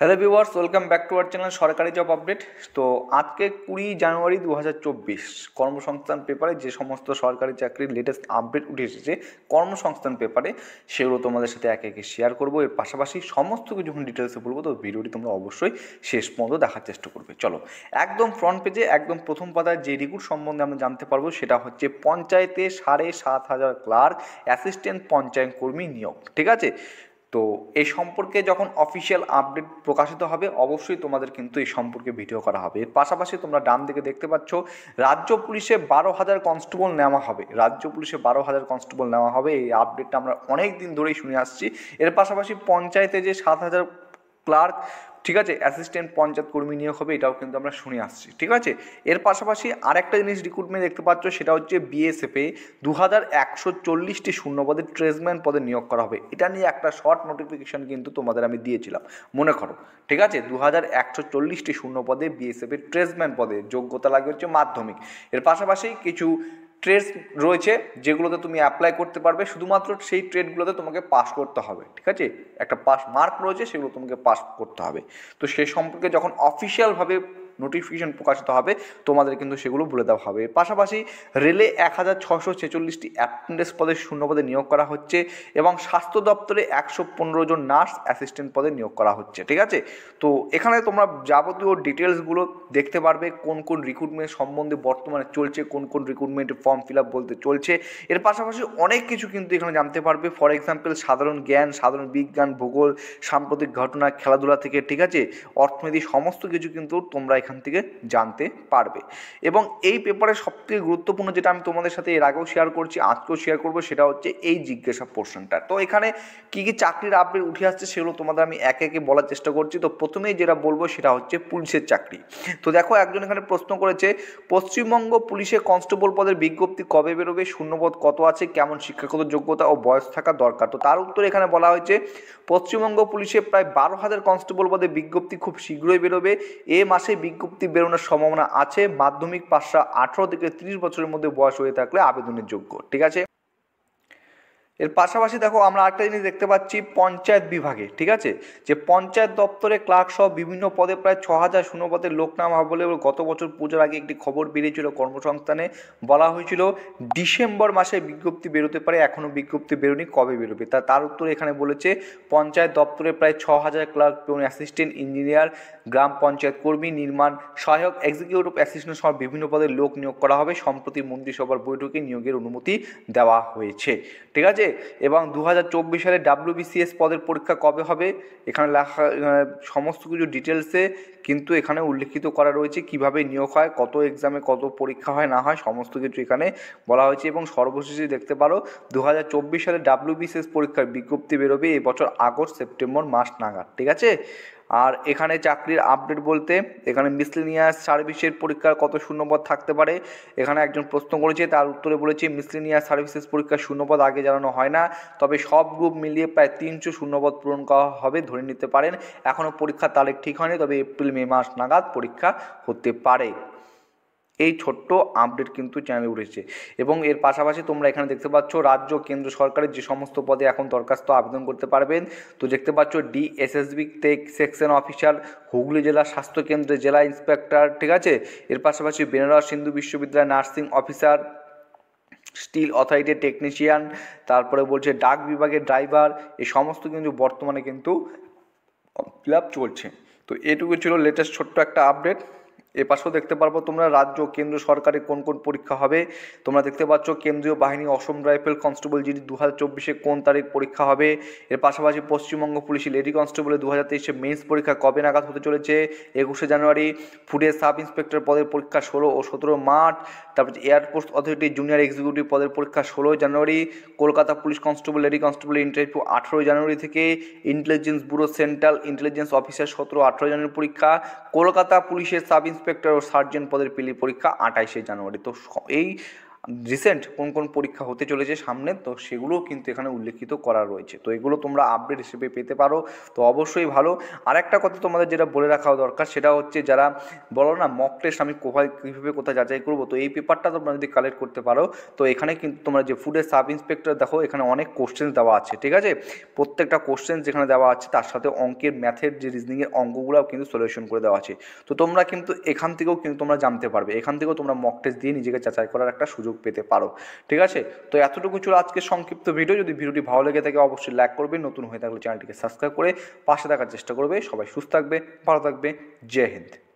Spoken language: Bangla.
hello viewers welcome back to our channel সরকারি জব আপডেট তো আজকে কুড়ি জানুয়ারি দু কর্মসংস্থান পেপারে যে সমস্ত সরকারি চাকরির লেটেস্ট আপডেট উঠে এসেছে কর্মসংস্থান পেপারে সেগুলো তোমাদের সাথে একে একে শেয়ার করবো এর পাশাপাশি সমস্ত কিছু যখন ডিটেলসে বলবো তো ভিডিওটি তোমরা অবশ্যই শেষ পর্যন্ত দেখার চেষ্টা করবে চলো একদম ফ্রন্ট পেজে একদম প্রথম পাতায় যে রিক্রুট সম্বন্ধে আমরা জানতে পারবো সেটা হচ্ছে পঞ্চায়েতে সাড়ে সাত হাজার ক্লার্ক অ্যাসিস্ট্যান্ট পঞ্চায়েত কর্মী নিয়োগ ঠিক আছে তো এই সম্পর্কে যখন অফিসিয়াল আপডেট প্রকাশিত হবে অবশ্যই তোমাদের কিন্তু এই সম্পর্কে ভিডিও করা হবে এর পাশাপাশি তোমরা ডান দিকে দেখতে পাচ্ছ রাজ্য পুলিশে বারো হাজার কনস্টেবল নেওয়া হবে রাজ্য পুলিশে বারো হাজার কনস্টেবল নেওয়া হবে এই আপডেটটা আমরা অনেক দিন ধরেই শুনে আসছি এর পাশাপাশি পঞ্চায়েতে যে সাত হাজার ক্লার্ক ঠিক আছে অ্যাসিস্ট্যান্ট পঞ্চায়েত কর্মী নিয়োগ হবে এটাও কিন্তু আমরা শুনে আসছি ঠিক আছে এর পাশাপাশি আরেকটা জিনিস রিক্রুটমেন্ট দেখতে পাচ্ছ সেটা হচ্ছে বিএসএফে দু হাজার একশো চল্লিশটি শূন্যপদে ট্রেসম্যান পদে নিয়োগ করা হবে এটা নিয়ে একটা শর্ট নোটিফিকেশান কিন্তু তোমাদের আমি দিয়েছিলাম মনে করো ঠিক আছে দু হাজার একশো চল্লিশটি শূন্যপদে বিএসএফের ট্রেসম্যান পদে যোগ্যতা লাগে হচ্ছে মাধ্যমিক এর পাশাপাশি কিছু ট্রেড রয়েছে যেগুলোতে তুমি অ্যাপ্লাই করতে পারবে শুধুমাত্র সেই ট্রেডগুলোতে তোমাকে পাস করতে হবে ঠিক আছে একটা পাস মার্ক রয়েছে সেগুলো তোমাকে পাস করতে হবে তো সে সম্পর্কে যখন অফিসিয়ালভাবে নোটিফিকেশন প্রকাশিত হবে তোমাদের কিন্তু সেগুলো বলে দেওয়া হবে পাশাপাশি রেলে এক হাজার ছশো ছেচল্লিশটি অ্যাপেন্ডেন্স পদে শূন্য পদে নিয়োগ করা হচ্ছে এবং স্বাস্থ্য দপ্তরে একশো পনেরো জন নার্স অ্যাসিস্ট্যান্ট পদে নিয়োগ করা হচ্ছে ঠিক আছে তো এখানে তোমরা যাবতীয় ডিটেলসগুলো দেখতে পারবে কোন কোন রিক্রুটমেন্ট সম্বন্ধে বর্তমানে চলছে কোন কোন রিক্রুটমেন্ট ফর্ম ফিল আপ বলতে চলছে এর পাশাপাশি অনেক কিছু কিন্তু এখানে জানতে পারবে ফর এক্সাম্পল সাধারণ জ্ঞান সাধারণ বিজ্ঞান ভূগোল সাম্প্রতিক ঘটনা খেলাধুলা থেকে ঠিক আছে অর্থনীতি সমস্ত কিছু কিন্তু তোমরা এখানে এখান থেকে জানতে পারবে এবং এই পেপারে সবথেকে গুরুত্বপূর্ণ যেটা আমি তোমাদের সাথে এর আগেও শেয়ার করছি আজকেও শেয়ার করবো সেটা হচ্ছে এই জিজ্ঞাসা পোর্শনটা তো এখানে কী কী চাকরির আপডেট উঠে আসছে সেগুলো তোমাদের আমি একে একে বলার চেষ্টা করছি তো প্রথমেই যেটা বলবো সেটা হচ্ছে পুলিশের চাকরি তো দেখো একজন এখানে প্রশ্ন করেছে পশ্চিমবঙ্গ পুলিশে কনস্টেবল পদের বিজ্ঞপ্তি কবে বেরোবে শূন্যপদ কত আছে কেমন শিক্ষাগত যোগ্যতা ও বয়স থাকা দরকার তো তার উত্তর এখানে বলা হয়েছে পশ্চিমবঙ্গ পুলিশে প্রায় বারো হাজার কনস্টেবল পদে বিজ্ঞপ্তি খুব শীঘ্রই বেরোবে এ মাসে বিজ্ঞ বিজ্ঞপ্তি বেরোনোর সম্ভাবনা আছে মাধ্যমিক পাশরা আঠেরো থেকে তিরিশ বছরের মধ্যে বয়স হয়ে থাকলে আবেদনের যোগ্য ঠিক আছে এর পাশাপাশি দেখো আমরা আরেকটা জিনিস দেখতে পাচ্ছি পঞ্চায়েত বিভাগে ঠিক আছে যে পঞ্চায়েত দপ্তরে ক্লার্ক সহ বিভিন্ন পদে প্রায় ছ হাজার শূন্য পদের লোক নাম হবে বলে গত বছর পুজোর আগে একটি খবর বেরিয়েছিল কর্মসংস্থানে বলা হয়েছিল ডিসেম্বর মাসে বিজ্ঞপ্তি বেরোতে পারে এখনও বিজ্ঞপ্তি বেরোনি কবে বেরোবে তা তার উত্তর এখানে বলেছে পঞ্চায়েত দপ্তরে প্রায় ছ হাজার ক্লার্ক পিওন অ্যাসিস্ট্যান্ট ইঞ্জিনিয়ার গ্রাম পঞ্চায়েত কর্মী নির্মাণ সহায়ক এক্সিকিউটিভ অ্যাসিস্ট্যান্ট সহ বিভিন্ন পদে লোক নিয়োগ করা হবে সম্প্রতি মন্ত্রিসভার বৈঠকে নিয়োগের অনুমতি দেওয়া হয়েছে ঠিক আছে এবং দু হাজার চব্বিশ সালে ডাব্লিউবিসিএস পদের পরীক্ষা কবে হবে এখানে লেখা সমস্ত কিছু ডিটেলসে কিন্তু এখানে উল্লেখিত করা রয়েছে কিভাবে নিয়োগ হয় কত এক্সামে কত পরীক্ষা হয় না হয় সমস্ত কিছু এখানে বলা হয়েছে এবং সর্বশেষে দেখতে পারো দু হাজার চব্বিশ সালে ডাব্লিউবিসিএস পরীক্ষার বিজ্ঞপ্তি বেরোবে এবছর আগস্ট সেপ্টেম্বর মাস নাগাদ ঠিক আছে আর এখানে চাকরির আপডেট বলতে এখানে মিসলিনিয়াস সার্ভিসের পরীক্ষার কত শূন্যপদ থাকতে পারে এখানে একজন প্রশ্ন করেছে তার উত্তরে বলেছে মিসলিনিয়াস সার্ভিসেস পরীক্ষার শূন্যপদ আগে জানানো হয় না তবে সব গ্রুপ মিলিয়ে প্রায় তিনশো শূন্যপদ পূরণ করা হবে ধরে নিতে পারেন এখনও পরীক্ষার তারিখ ঠিক হয়নি তবে এপ্রিল মে মাস নাগাদ পরীক্ষা হতে পারে এই ছোট্ট আপডেট কিন্তু চ্যানেলে উঠেছে এবং এর পাশাপাশি তোমরা এখানে দেখতে পাচ্ছ রাজ্য কেন্দ্র সরকারের যে সমস্ত পদে এখন দরখাস্ত আবেদন করতে পারবেন তো দেখতে পাচ্ছ DSSB tech section officer Hooghly জেলা কেন্দ্রে জেলা ইন্সপেক্টর ঠিক আছে এর পাশাপাশি বেনারস হিন্দু বিশ্ববিদ্যালয় নার্সিং অফিসার স্টিল অথরিটির টেকনিশিয়ান তারপরে বলছে ডাক বিভাগের ড্রাইভার এই সমস্ত কিন্তু বর্তমানে কিন্তু ফিল চলছে তো এটুকু ছিল লেটেস্ট ছোট্ট একটা আপডেট এ পাশেও দেখতে পারবো তোমরা রাজ্য কেন্দ্র সরকারে কোন কোন পরীক্ষা হবে তোমরা দেখতে পাচ্ছ কেন্দ্রীয় বাহিনী অসম রাইফেল কনস্টেবল জিডি দু হাজার চব্বিশে কোন তারিখ পরীক্ষা হবে এর পাশাপাশি পশ্চিমবঙ্গ পুলিশের লেডি কনস্টেবলের দু হাজার তেইশে মেন্স পরীক্ষা কবে নাগাদ হতে চলেছে একুশে জানুয়ারি ফুডের সাব ইন্সপেক্টর পদের পরীক্ষা ষোলো ও সতেরো মার্চ তারপর এয়ারপোর্ট অথরিটি জুনিয়র এক্সিকিউটিভ পদের পরীক্ষা ষোলোই জানুয়ারি Kolkata police constable lady constable interview আঠেরোই জানুয়ারি থেকে intelligence bureau central intelligence officer সতেরো আঠেরো জানুয়ারি পরীক্ষা কলকাতা পুলিশের সাব ইন্সপেক্টর ও সার্জেন্ট পদের পিলি পরীক্ষা আঠাইশে জানুয়ারি তো এই রিসেন্ট কোন কোন পরীক্ষা হতে চলেছে সামনে তো সেগুলোও কিন্তু এখানে উল্লেখিত করা রয়েছে তো এগুলো তোমরা আপডেট হিসেবে পেতে পারো তো অবশ্যই ভালো আর একটা কথা তোমাদের যেটা বলে রাখা দরকার সেটা হচ্ছে যারা বলো না মক টেস্ট আমি কোথায় কীভাবে কোথায় যাচাই করবো তো এই পেপারটা তোমরা যদি কালেক্ট করতে পারো তো এখানে কিন্তু তোমরা যে ফুডের সাব ইন্সপেক্টর দেখো এখানে অনেক কোশ্চেন দেওয়া আছে ঠিক আছে প্রত্যেকটা কোশ্চেন যেখানে দেওয়া আছে তার সাথে অঙ্কের ম্যাথের যে রিজনিংয়ের অঙ্কগুলোও কিন্তু সলিউশন করে দেওয়া আছে তো তোমরা কিন্তু এখান থেকেও কিন্তু তোমরা জানতে পারবে এখান থেকেও তোমরা মক টেস্ট দিয়ে নিজেকে যাচাই করার একটা সুযোগ সুযোগ পেতে পারো ঠিক আছে তো এতটুকু ছিল আজকে সংক্ষিপ্ত ভিডিও যদি ভিডিওটি ভালো লেগে থাকে অবশ্যই লাইক করবে নতুন হয়ে থাকলে চ্যানেলটিকে সাবস্ক্রাইব করে পাশে থাকার চেষ্টা করবে সবাই সুস্থ থাকবে ভালো থাকবে জয় হিন্দ